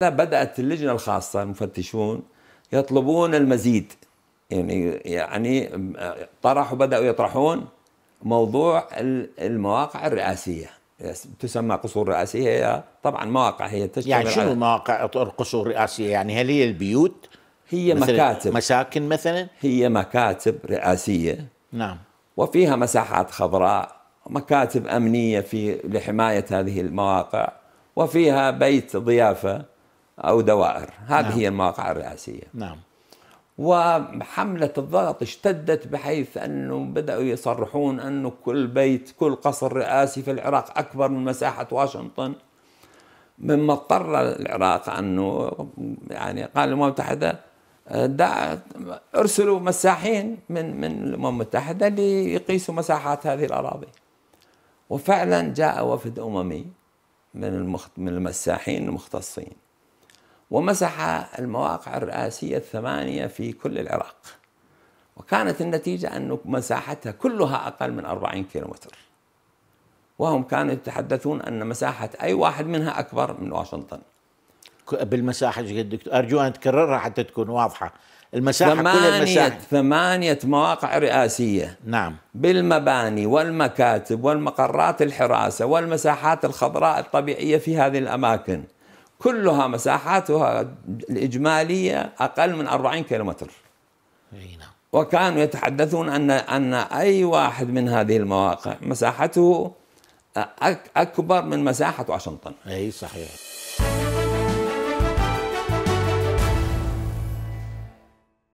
بدأت اللجنة الخاصة المفتشون يطلبون المزيد يعني يعني طرحوا بدأوا يطرحون موضوع المواقع الرئاسية تسمى قصور رئاسية هي طبعا مواقع هي تشمل يعني شنو مواقع القصور الرئاسية يعني هل هي البيوت هي مكاتب مساكن مثلا هي مكاتب رئاسية نعم وفيها مساحات خضراء مكاتب أمنية في لحماية هذه المواقع وفيها بيت ضيافة أو دوائر هذه نعم. هي المواقع الرئاسية نعم وحملة الضغط اشتدت بحيث أنه بدأوا يصرحون أنه كل بيت كل قصر رئاسي في العراق أكبر من مساحة واشنطن مما اضطر العراق أنه يعني قال الأمم المتحدة ارسلوا مساحين من من الامم المتحده ليقيسوا مساحات هذه الاراضي. وفعلا جاء وفد اممي من من المساحين المختصين ومسح المواقع الرئاسية الثمانية في كل العراق وكانت النتيجة أن مساحتها كلها أقل من 40 كيلومتر وهم كانوا يتحدثون أن مساحة أي واحد منها أكبر من واشنطن بالمساحة دكتور أرجو أن تكررها حتى تكون واضحة المساحة ثمانية كل المساحة ثمانية مواقع رئاسية نعم بالمباني والمكاتب والمقرات الحراسة والمساحات الخضراء الطبيعية في هذه الأماكن كلها مساحاتها الإجمالية أقل من 40 كيلومتر نعم. وكانوا يتحدثون أن أن أي واحد من هذه المواقع مساحته أكبر من مساحة واشنطن أي صحيح